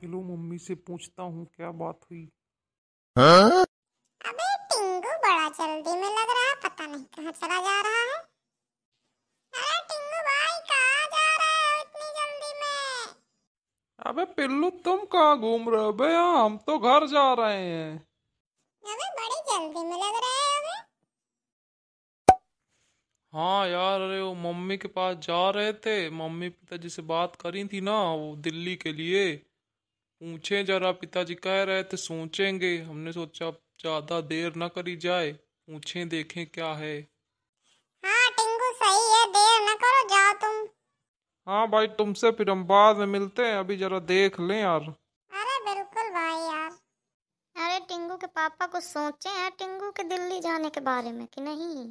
Kilo mummy से पूछता हूँ क्या बात हुई हाँ? अबे टिंगू बड़ा जल्दी में लग रहा है पता नहीं कहाँ चला जा रहा है अरे टिंगू भाई कहाँ जा रहा है इतनी जल्दी में अबे पिल्लू तुम कहाँ घूम रहे हो बे हम तो घर जा रहे हैं अबे बड़ी जल्दी में लग रहे हैं अबे हाँ यार अरे वो मम्मी के पास जा रहे थे मम्मी पिताजी से बात करी थी ना वो दिल्ली के लिए पूछे जरा पिताजी कह रहे थे सोचेंगे हमने सोचा ज्यादा देर ना करी जाए पूछे देखें क्या है हाँ टिंगू सही है देर ना करो जाओ तुम हाँ भाई तुमसे फिर हम बाद में मिलते हैं अभी जरा देख लें यार अरे बिल्कुल भाई यार अरे टिंगू के पापा को सोचे हैं टिंगू के दिल्ली जाने के बारे में कि नहीं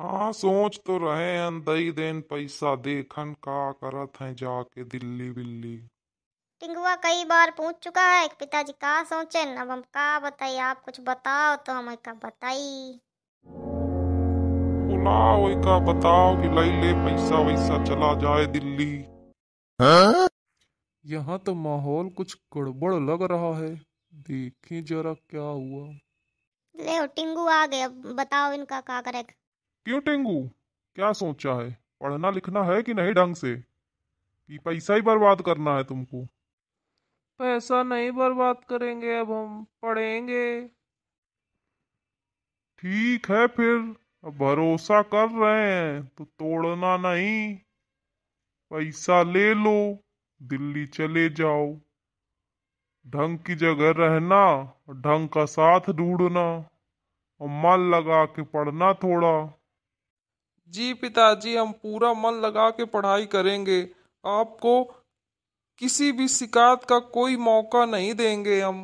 हाँ सोच तो रहे हैं दई देन पैसा देखन का करत हैं जाके दिल्ली बिल्ली टिंगुआ कई बार पूछ चुका है कि पिताजी का सोचे अब हम का बताइए आप कुछ बताओ तो हम का बताई बुलाओ का बताओ कि लाई ले पैसा वैसा चला जाए दिल्ली हाँ? यहाँ तो माहौल कुछ गड़बड़ लग रहा है देखिए जरा क्या हुआ ले टिंगू आ गए बताओ इनका क्या करे क्यों टिंगू क्या सोचा है पढ़ना लिखना है कि नहीं ढंग से कि पैसा ही बर्बाद करना है तुमको पैसा नहीं बर्बाद करेंगे अब हम पढ़ेंगे ठीक है फिर भरोसा कर रहे हैं तो तोड़ना नहीं पैसा ले लो दिल्ली चले जाओ ढंग की जगह रहना ढंग का साथ ढूंढना और मन लगा के पढ़ना थोड़ा जी पिताजी हम पूरा मन लगा के पढ़ाई करेंगे आपको किसी भी शिकायत का कोई मौका नहीं देंगे हम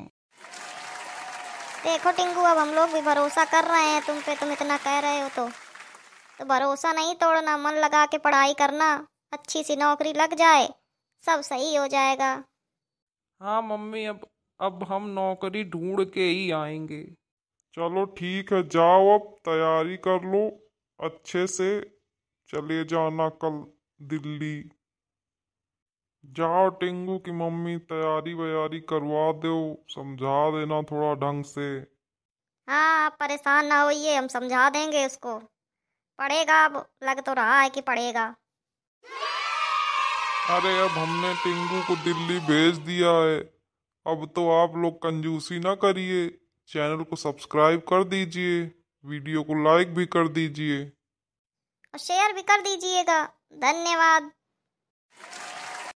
देखो टिंगू अब हम लोग भी भरोसा कर रहे हैं तुम पे तुम इतना कह रहे हो तो तो भरोसा नहीं तोड़ना मन लगा के पढ़ाई करना अच्छी सी नौकरी लग जाए सब सही हो जाएगा हाँ मम्मी अब अब हम नौकरी ढूंढ के ही आएंगे चलो ठीक है जाओ अब तैयारी कर लो अच्छे से चले जाना कल दिल्ली जाओ टेंगू की मम्मी तैयारी वैयारी करवा दो समझा देना थोड़ा ढंग से हाँ आप परेशान ना होइए हम समझा देंगे उसको पढ़ेगा अब लग तो रहा है कि पढ़ेगा अरे अब हमने टिंगू को दिल्ली भेज दिया है अब तो आप लोग कंजूसी ना करिए चैनल को सब्सक्राइब कर दीजिए वीडियो को लाइक भी कर दीजिए और शेयर भी कर दीजिएगा धन्यवाद